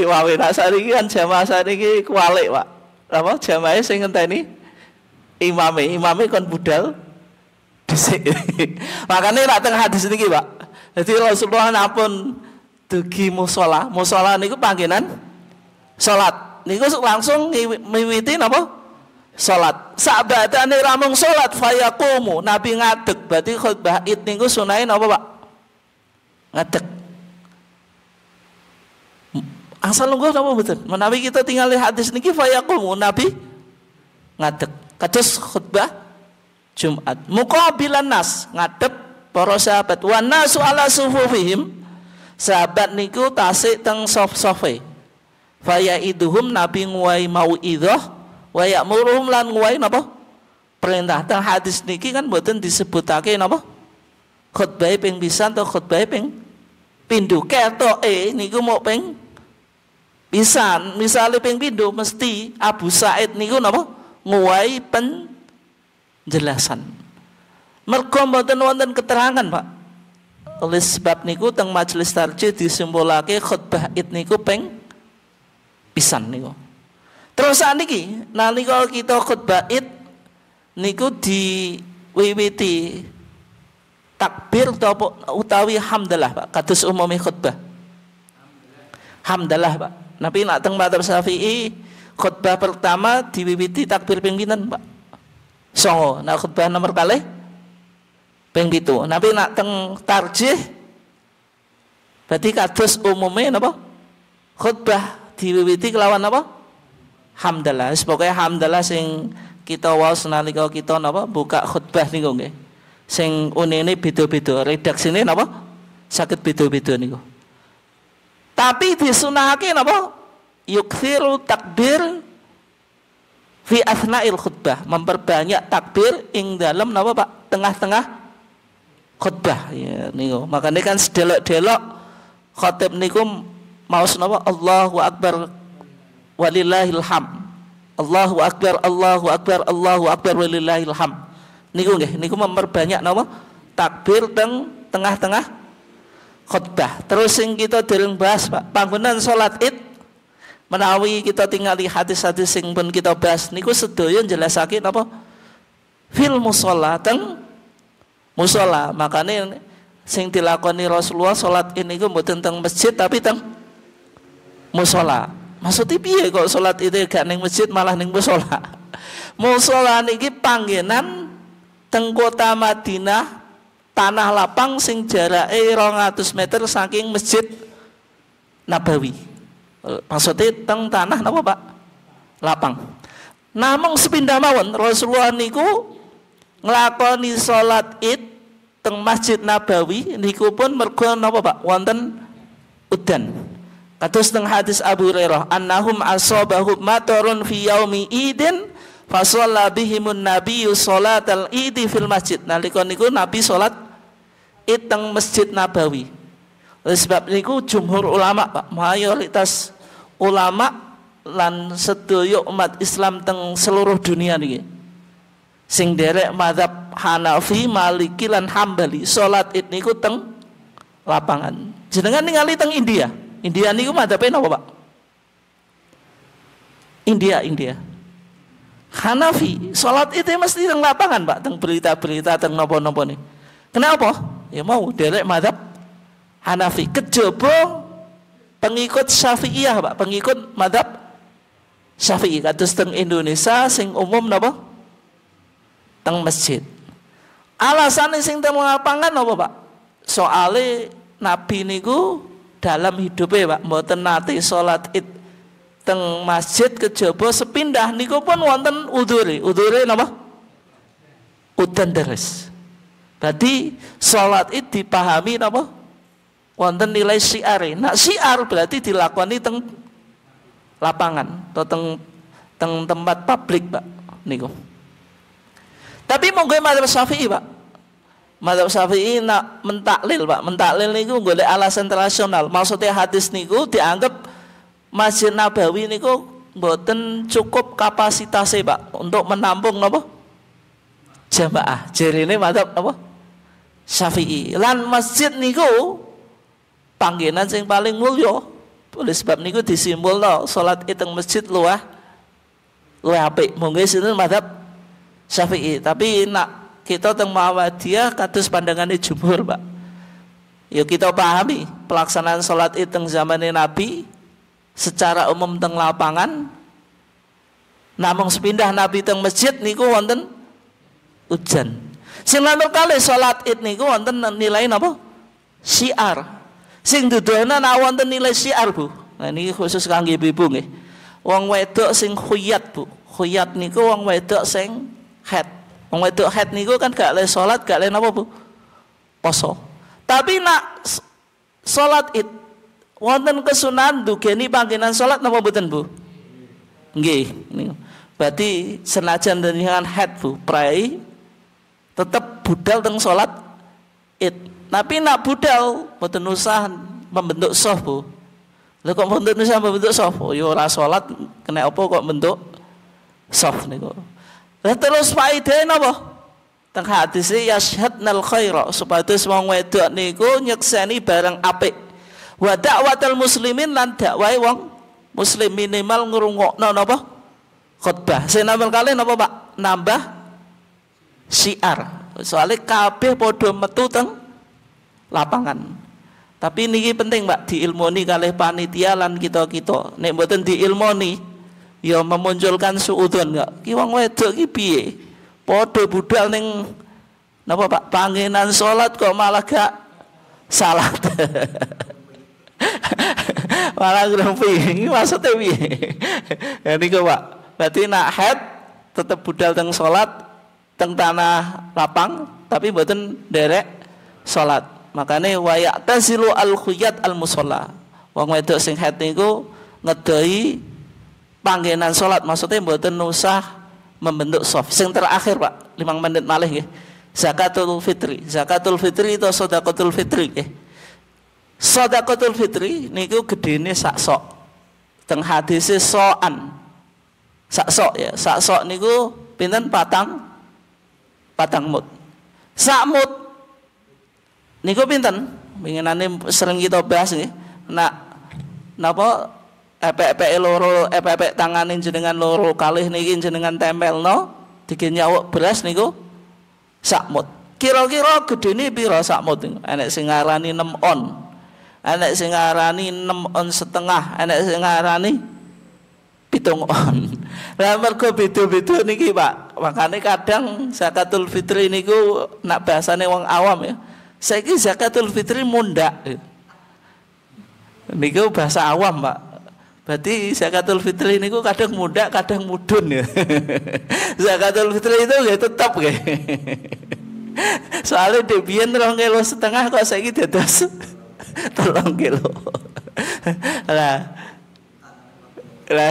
imame. Nak ini kan jamaah ini kualik, Pak. Apa jamaah saya ngenteni imame, imame kan budal disik makanya rata teng hadis ini Pak. Jadi Rasulullah pun dugi musola, musola ini panggilan sholat ini langsung ngimitin apa salat. Sakbadane ramung salat fayaqumu. Nabi ngadeg. Berarti khutbah Id niku sunain apa, Pak? Ngadeg. Asal lungguh apa betul? Menawi kita tinggal hadis niki fayaqumu Nabi ngadeg. Kados khutbah Jumat. Muqabilan nas ngadep para sahabat Wan nasu ala sufufihim. Sahabat niku tasik teng sof-sofe. Faya iduhum nabi nguai mau idoh wa ya'muruhum lan nguwahi napa perintah teng hadis niki kan mboten disebutake napa khutbah ping pisan atau khutbah ping pindu e niku mau ping pisan misalnya ping pindu mesti Abu Said niku napa nguwahi penjelasan mergo mboten wonten keterangan Pak oleh sebab niku teng majelis tarjih disimpulake khutbah id niku ping pisan niku Terus niki kalau kita khutbah Id niku di diwiwiti takbir utawi hamdalah Pak kados umumi khutbah. Hamdalah Pak. Napi nak teng Matur Syafi'i khutbah pertama di diwiwiti takbir pimpinan Pak. Songo, nak khutbah nomor kali ping Napi Tapi nak teng tarjih berarti kados umumnya napa? Khutbah diwiwiti kelawan apa? hamdalah semoga hamdalah sing kita waos nalika kita napa buka khutbah niku nggih sing unene beda-beda redaksine napa sakit beda-beda niku tapi disunahake napa yukthiru takbir fi asna'il khutbah memperbanyak takbir ing dalam napa Pak tengah-tengah khutbah ya niku makanya kan sedelok-delok khatib niku maos napa Allahu akbar walillahil ham. Allahu akbar, Allahu akbar, Allahu akbar walillahil ham. Niku nggih, niku memperbanyak napa? Takbir teng tengah-tengah khutbah. Terus sing kita dereng bahas Pak, panggonan salat Id menawi kita tingali hadis-hadis sing pun kita bahas niku sedoyo jelasake napa? Fil musola teng musala. Makane sing dilakoni Rasulullah salat ini niku mboten teng masjid tapi teng musala. Maksudnya piye kok sholat itu ya? gak neng masjid malah neng musola. Musola niki panggenan teng kota Madinah tanah lapang sing eh 200 meter saking masjid Nabawi. Maksudnya teng tanah napa Pak? Lapang. Namung sepindah mawon Rasulullah niku ngelakoni sholat id teng Masjid Nabawi niku pun mergo napa Pak? Wonten udan. Kata setengah hadis Abu Hurairah, annahum asabahum matarun fi yaumi idin fasalla bihimun nabiyyu salatal idi fil masjid. Nalika niku Nabi salat id teng Masjid Nabawi. Oleh sebab niku jumhur ulama, Pak, mayoritas ulama lan sedaya umat Islam teng seluruh dunia niki. Sing derek madhab Hanafi, Maliki lan Hambali, salat id niku teng lapangan. Jenengan ningali teng India. India niku madhabe napa, Pak? India, India. Hanafi, sholat itu mesti teng lapangan, Pak, teng berita-berita teng nopo-nopo nih. Kenapa? Ya mau derek madhab Hanafi kejaba pengikut Syafi'iyah, Pak, pengikut madhab Syafi'i kados teng Indonesia sing umum napa? Teng masjid. Alasan sing teng lapangan napa, Pak? Soale Nabi niku dalam hidupnya Pak mboten nate salat Id teng masjid kejaba sepindah niku pun wonten uduri uduri napa? Udan deres. Berarti salat Id dipahami napa? Wonten nilai siar Nak siar berarti dilakoni teng lapangan atau teng teng tempat publik Pak niku. Tapi monggo madhab Syafi'i Pak Madhab Syafi'i nak mentaklil Pak, mentaklil niku gue alasan rasional. Maksudnya hadis niku dianggap Masjid Nabawi niku boten cukup kapasitasnya Pak untuk menampung nopo Jamaah. ini madhab nopo Syafi'i. Lan masjid niku panggilan sing paling mulio, Oleh sebab niku disimbol no salat iteng masjid luah luah ape. mungkin sini madhab Syafi'i. Tapi nak kita tentang Muhammadiyah katus pandangan jumhur, Pak. Ya kita pahami pelaksanaan sholat itu teng zaman Nabi secara umum teng lapangan. Namun sepindah Nabi teng masjid niku wonten hujan. Sing lalu kali sholat itu niku wonten nilai apa? Syiar. Sing nak wonten nilai syiar, Bu. Nah ini khusus kangge ibu nggih. Wong wedok sing khuyat, Bu. Khuyat niku wong wedok sing head Wong wedok head niku kan gak le salat, gak le napa, Bu? Poso. Tapi nak salat Id wonten kesunan dugeni panggenan salat napa mboten, Bu? Nggih, niku. Berarti senajan dengan head, Bu, prai tetap budal teng salat Id. Tapi nak budal mboten usah membentuk soh, Bu. Lha kok mboten usah membentuk soh? Oh, yo ya ora salat kena apa kok bentuk soh niku. Lah terus faedahe napa? Teng hadise yashhadnal khaira supados wong wedok niku nyekseni bareng apik. Wa da'watul muslimin lan dakwae wong muslim minimal ngrungokno napa? Khotbah. Sing nambah kali napa, Pak? Nambah syiar. Soalnya kabeh padha metu teng lapangan. Tapi niki penting Pak diilmoni kalih panitia lan kita-kita. Nek mboten diilmoni, ya memunculkan suudon enggak ki wong wedok ki piye padha budal ning napa Pak panggenan salat kok malah gak salat malah grupi ini maksudnya piye ya niku Pak berarti nak head tetep budal teng salat teng tanah lapang tapi mboten derek salat makanya wayak tasilu al khuyat al musola wong wedok sing head niku ngedoi panggenan sholat maksudnya buat nusa membentuk soft sing terakhir pak limang menit malih ya zakatul fitri zakatul fitri itu sodakotul fitri ya sodakotul fitri niku gede ini sak sok teng hadis soan sak sok ya sak sok niku pinter patang patang mut sak mut niku pinten pengenane sering kita bahas nih. nak napa epek-epek loro epek-epek tangane jenengan loro kalih niki jenengan tempelno dikene nyawuk beras niku sakmut kira-kira gedene pira sakmut enek singarani ngarani 6 on enek singarani ngarani 6 on setengah enek singarani pitung on lah mergo beda-beda niki Pak makane kadang zakatul fitri niku nak bahasane wong awam ya saiki zakatul fitri mundak niku bahasa awam Pak Berarti zakatul fitri ini kadang muda, kadang mudun ya. zakatul fitri itu ya tetap ya. Soalnya debian terong kilo setengah kok saya gitu terus terong kilo. Lah, lah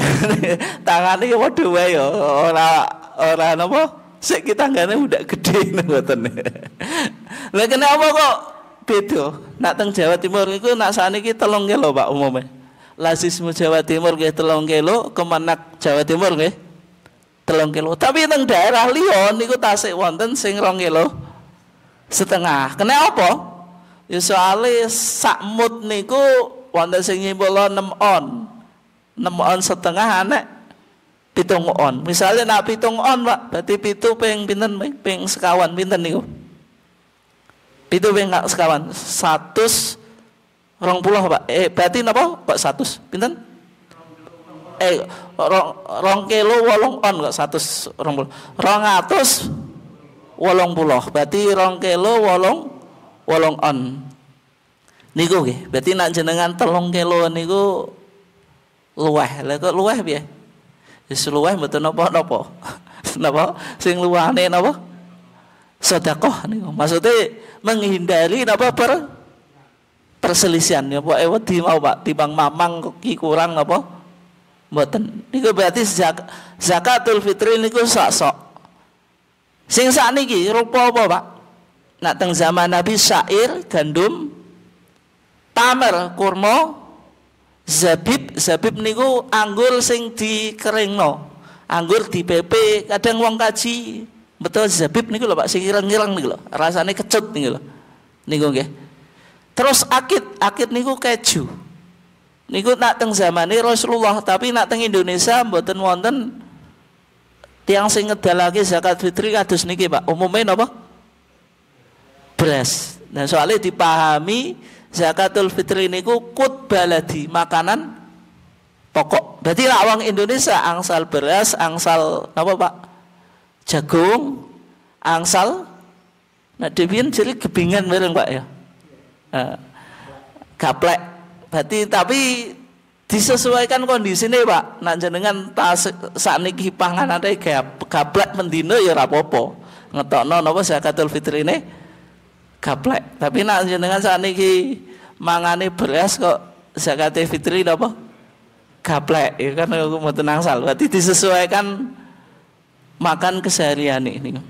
tangan ini ya waduh wae yo ya. orang ora nopo saya kita nggane udah gede ngoten. Lah kenapa kok beda? Nak teng Jawa Timur itu nak kita tolong kilo Pak umumnya. Lasismu Jawa Timur nggih telung kilo, Kemenak Jawa Timur nggih telung kilo. Tapi teng daerah Lyon niku tasik wonten sing rong kilo setengah. Kena apa? Ya soalé sakmut niku wonten sing nyimbolo 6 on. 6 on setengah anek pitung on. Misalnya nak pitung on, Pak, berarti pitu peng pinten peng sekawan pinten niku. Pitu peng sekawan. 100 Rong puluh pak. Eh berarti napa? Kok satu? Pinten? Eh rong, rong kilo on kok satu rong puluh. Rong atus walong puluh. Berarti rong kilo walong on. Niku gih. Berarti nak jenengan telung kilo niku luweh. lego luweh piye? Wis luweh mboten napa-napa. Napa sing luwane napa? Sedekah niku. Maksudnya menghindari napa per perselisihan ya Pak ewe eh, di mau Pak timbang mamang ki kurang napa mboten niku berarti zak, zakatul fitri niku sak sok sing sak niki rupa apa Pak nak teng zaman Nabi syair gandum tamer kurma zabib zabib niku anggur sing dikeringno anggur di PP kadang wong kaji betul zabib niku lho Pak sing ireng-ireng niku lho rasane kecut niku lho niku nggih Terus akid, akid niku keju. Niku nak teng ini Rasulullah, tapi nak teng Indonesia mboten wonten tiang sing lagi zakat fitri kados niki, Pak. Umumnya napa? Beras. Nah, soalnya dipahami zakatul fitri niku kut baladi, makanan pokok. Berarti lah uang Indonesia angsal beras, angsal nopo Pak? Jagung, angsal. Nah, devian jadi kebingan bareng, Pak ya. Eh, gaplek berarti tapi disesuaikan kondisi nih pak nak jenengan tas saat niki pangan ada gaplek mendino ya rapopo ngetok no apa zakatul fitri ini gaplek tapi nak jenengan saat niki mangane beras kok zakatul fitri apa gaplek ya kan aku mau tenang sal berarti disesuaikan makan keseharian ini.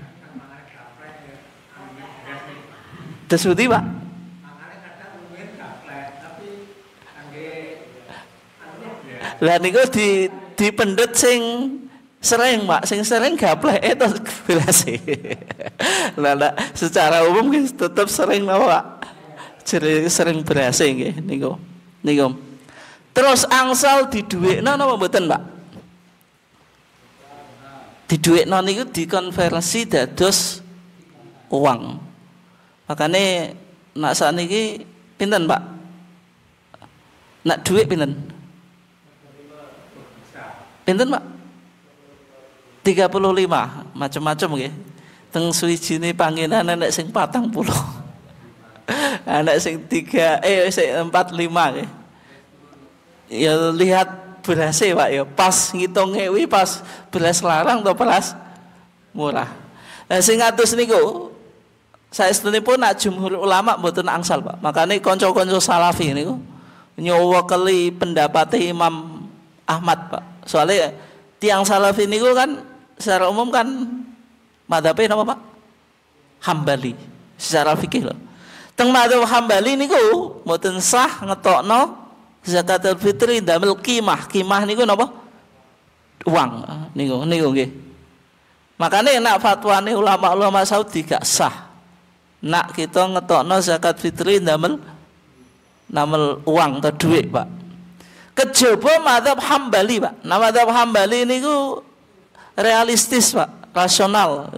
Terus pak? Lah niku di dipendet sing sering pak sing sering gaple itu eh, filasi lah nah, secara umum tetap sering nawa jadi sering berasi e niko niku niku terus angsal di duit no no mboten pak di duit no niku dikonversi dados uang makanya nak saat niki pinten pak nak duit pinten Pinten, Pak? 35, macam-macam gitu, Teng suwijine panginan nek sing patang puluh, Anak sing tiga eh sing lima gitu, Ya lihat berasnya Pak ya, pas ngitungnya wi pas beras larang atau beras murah. Nah, sing atus niku saya sendiri pun nak jumhur ulama mboten angsal Pak. Makanya konco-konco salafi niku nyowo kali pendapat Imam Ahmad Pak. Soalnya tiang salafi niku kan secara umum kan madhabnya nama Pak? Hambali. Secara fikih loh. Teng madhab Hambali niku ngetok sah ngetokno zakat fitri damel kimah. Kimah niku napa? Uang niku niku gue Makanya nak fatwa nih ulama-ulama Saudi gak sah. Nak kita no zakat fitri damel namel uang atau duit, Pak kejaba madhab hambali pak nah madhab hambali ini ku realistis pak rasional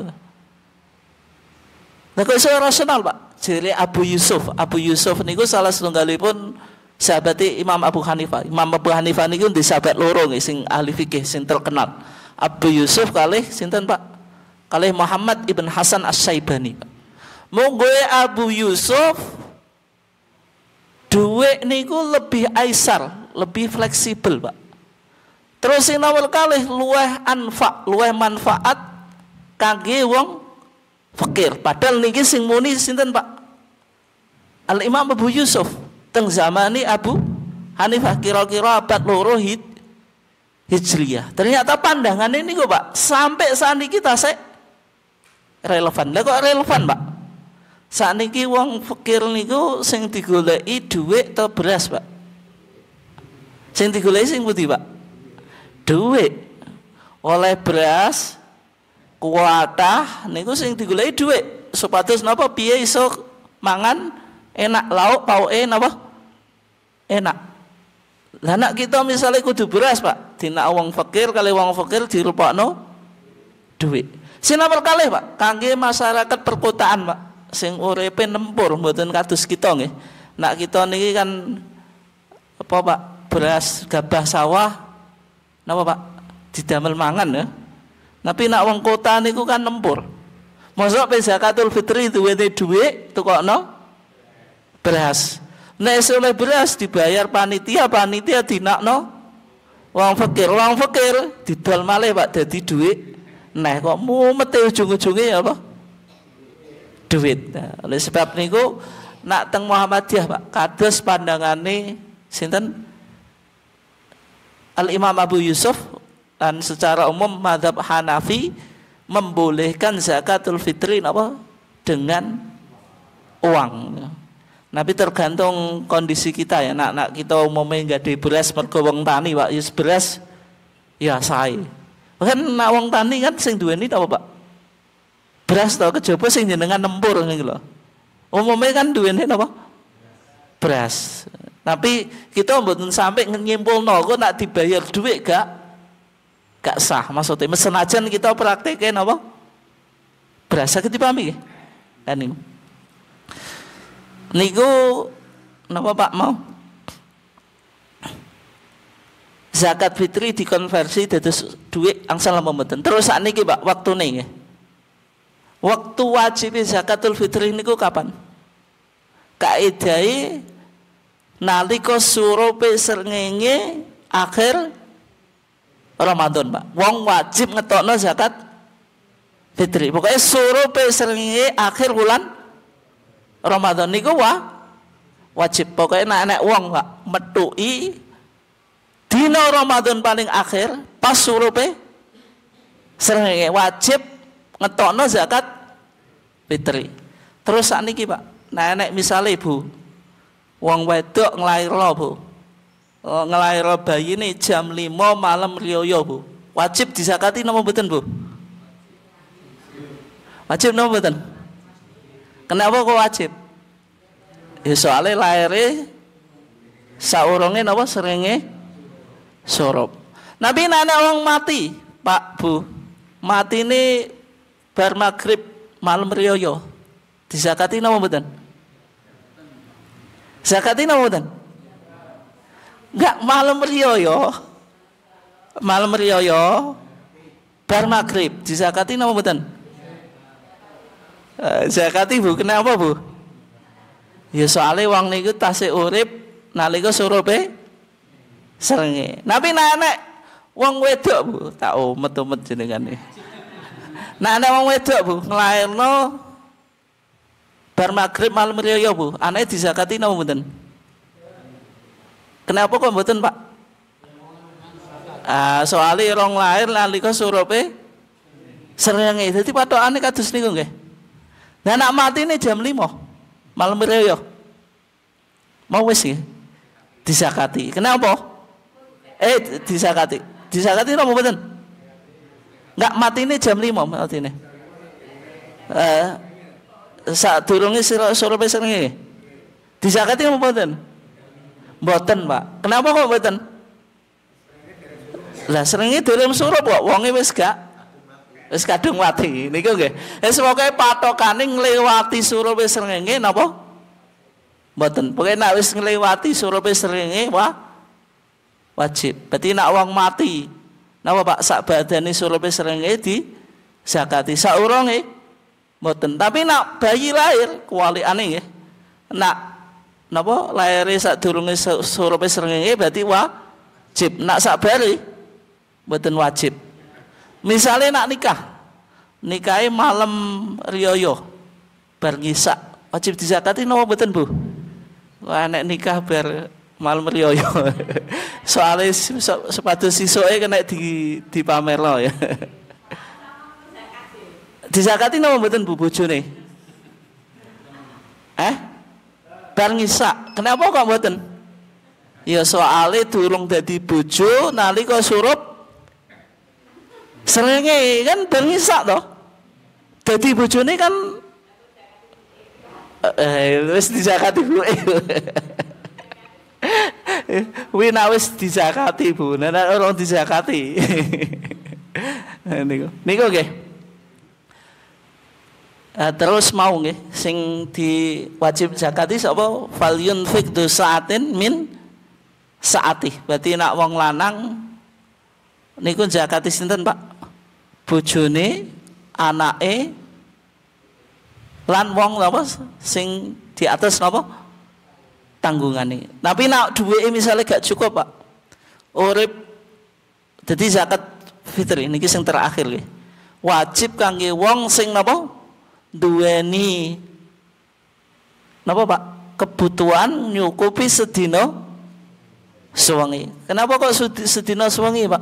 nah kok saya rasional pak jadi Abu Yusuf Abu Yusuf ini ku salah setunggalipun sahabat Imam Abu Hanifah Imam Abu Hanifah ku di sahabat Lorong, sing ahli fikih sing terkenal Abu Yusuf kali sinten pak kali Muhammad ibn Hasan As-Saibani pak gue Abu Yusuf duit niku lebih aisar lebih fleksibel, Pak. Terus sinawal kali luweh anfa, luweh manfaat kangge wong fakir. Padahal niki sing muni sinten, Pak? Al Imam Abu Yusuf teng zamani Abu Hanifah kira-kira abad loro hit, Hijriah. Ternyata pandangan ini kok, Pak, sampai saat ini kita se relevan. Lah kok relevan, Pak? Saat ini wong fakir niku sing digoleki dhuwit atau beras, Pak? Sing digoleki sing pundi, Pak? Dhuwit. Oleh beras, kuota, niku sing digoleki dhuwit. Supados napa piye iso mangan enak lauk pauke napa? Enak. Lah nak kita misalnya kudu beras, Pak. Dina wong fakir kali wong fakir dirupakno dhuwit. nomor kalih, Pak. Kangge masyarakat perkotaan, Pak. Sing uripe nempur mboten kados kita nggih. Nak kita niki kan apa, Pak? beras gabah sawah napa Pak didamel mangan ya tapi nak wong kota niku kan nempur mosok pe zakatul fitri duwe dhuwit tukokno beras nek oleh beras dibayar panitia panitia dinakno wong fakir wong fakir didol malih Pak dadi dhuwit nek nah, kok mumete ujung-ujunge ya apa dhuwit nah, oleh sebab niku nak teng Muhammadiyah Pak kados pandangane sinten Al-Imam Abu Yusuf dan secara umum madhab Hanafi membolehkan zakatul fitri apa dengan uang. Nabi tergantung kondisi kita ya. Nak nak kita umumnya nggak di beras mergo tani Pak, Yus, beras ya saya. Kan nak wong tani kan sing ini apa Pak? Beras tau kejaba sing jenengan nempur ngene loh. Umumnya kan tau apa? Beras. Tapi kita mboten sampai nyimpul nogo nak dibayar duit gak gak sah maksudnya mesenajan kita praktekin apa? Berasa ketipami gitu kan ini. Niku napa Pak mau? Zakat fitri dikonversi dari duit angsal apa mboten? Terus ini Pak Waktu Ya. Waktu wajib zakatul fitri niku kapan? Kaidai nalika surupe srengenge akhir Ramadan, Pak. Wong wajib ngetokno zakat fitri. Pokoknya surupe srengenge akhir bulan Ramadan niku wa wajib. Pokoknya nek nek wong, Pak, metui dino Ramadan paling akhir pas surupe srengenge wajib ngetokno zakat fitri. Terus saat ini Pak, nenek misalnya ibu Wong wedok nglairno, Bu. Oh, bayi ini jam 5 malam riyoyo, Bu. Wajib disakati napa mboten, Bu? Wajib napa mboten? Kenapa kok wajib? Ya soalnya lahirnya saurunge napa seringe sorop. Nabi nana orang mati, Pak Bu. Mati ini bar maghrib malam riyoyo. Disakati napa mboten? apa mboten? Enggak malam riyoyo. Malam riyoyo bar maghrib dizakati napa mboten? Eh, zakati Bu, kenapa Bu? Ya soalnya uang niku tasik urip nalika surupe serenge. Tapi nek nek wedok Bu, tak omet-omet jenengan nih. nek uang wedok Bu, nglairno bar maghrib malam riyo ya, Bu, anake dizakati napa mboten? Kenapa kok mboten, Pak? Ah, soalnya orang lahir nalika itu, serenge. Dadi aneh kadus nih nggih. Nah, nak ini jam lima malam riyo. Ya. Mau wis ya Disakati. Kenapa? Eh, disakati. Disakati napa mboten? Enggak ini jam lima matine. Eh, sak durunge Surabaya senenge? Disakati apa mboten? Mboten, Pak. Kenapa kok mboten? Lah serengi durung surup kok wonge wis gak wis kadung mati niku nggih wis pokoke patokane ngliwati Surabaya srengenge napa mboten pokoke nek wis ngliwati Surabaya srengenge wah wajib berarti nek wong mati napa Pak sak badane Surabaya srengenge di zakati sak urunge Mboten. Tapi nak bayi lahir kuali aneh nggih. Nak napa sak durunge surupe srengenge berarti wajib. Nak sak bari mboten wajib. Misalnya nak nikah. Nikahe malam riyoyo bar ngisak wajib dizakati napa mboten, Bu? Wah, nek nikah bar malam riyoyo. Soale sepatu sisoke kena di dipamerno ya. Disakati nama mboten Bu nih, Eh? Bar ngisak. Kenapa kok mboten? Ya soalnya durung dadi bojo nalika surup serenge kan bar ngisak toh. Dadi bojone kan eh wis dizakati Bu. wis dizakati Bu. Nek orang dizakati. Niku. Niku nggih. Okay. Uh, terus mau nggih sing diwajib zakati sapa apa falyun fik saatin min saati. Berarti nak wong lanang niku zakati sinten, Pak? Bojone, anake lan wong apa sing di atas tanggungan tanggungane. Tapi nak duweke misalnya gak cukup, Pak. Urip jadi zakat fitri niki sing terakhir nggih. Wajib kangge wong sing napa duweni napa Pak kebutuhan nyukupi sedina suwengi kenapa kok sedina suwengi Pak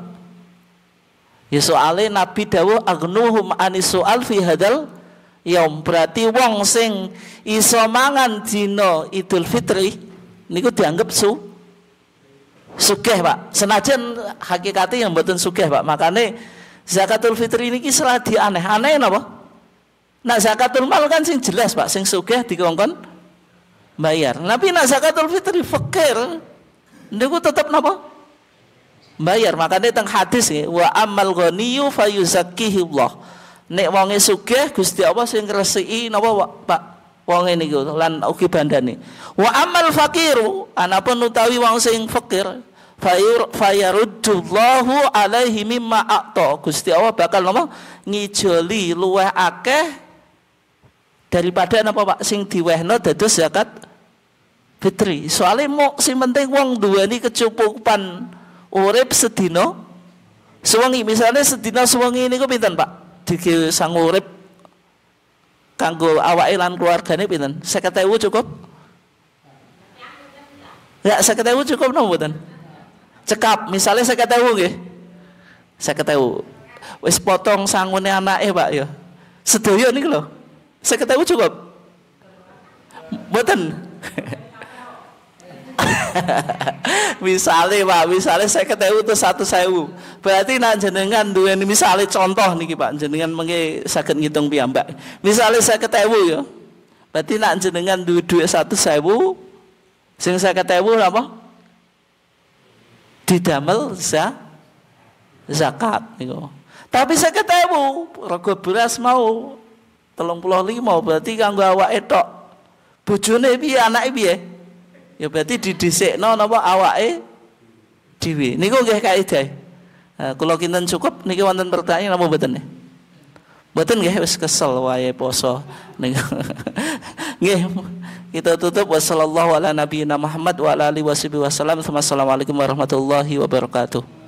ya soale Nabi dawuh agnuhum anisual fi hadal yaum berarti wong sing iso mangan dina Idul Fitri niku dianggap su sugih Pak senajan hakikatnya yang mboten sugih Pak makane zakatul fitri ini salah di aneh aneh napa Nak zakatul mal kan sing jelas Pak, sing sugih dikongkon bayar. Tapi nak zakatul fitri fakir niku tetap nama Bayar. Makanya tentang hadis ya, wa amal ghaniyu Allah. Nek wonge sugih Gusti Allah sing ngresiki napa Pak? Wonge niku lan ugi bandane. Wa amal fakiru anapun utawi wong sing fakir fayur fayaruddullahu alaihi mimma aqta. Gusti Allah bakal ngomong ngijoli luweh akeh daripada napa Pak sing diwehno dados zakat fitri. Soale mau sing penting wong ini kecukupan urip sedino. suwangi Misalnya suwangi ini kok pinter Pak? Dikil sang urip kanggo keluarga ini pinter. Saya 50.000 cukup? Ya, 50.000 cukup napa mboten? Cekap, misalnya 50.000 Saya 50.000. Wis potong anak anake, Pak ya. Sedaya nih loh. Seketahu cukup. Boten. misalnya Pak, misalnya saya ketemu itu satu sewu. Berarti nak jenengan dua ini misalnya contoh nih Pak, jenengan mengi sakit ngitung piambak Misalnya saya ketemu ya, berarti nak jenengan dua dua satu sewu. Sing saya ketemu apa? Didamel ya zakat. nih Tapi saya ketemu rokok beras mau telung puluh lima berarti kanggo awak etok bujune bi anak bi ya berarti di no didisikno eh awake niko niku nggih kaidah nah, kalau kinten cukup niki wonten pertanyaan nama nih beten gak harus kesel wae poso nih kita tutup Wassalamualaikum warahmatullahi wabarakatuh.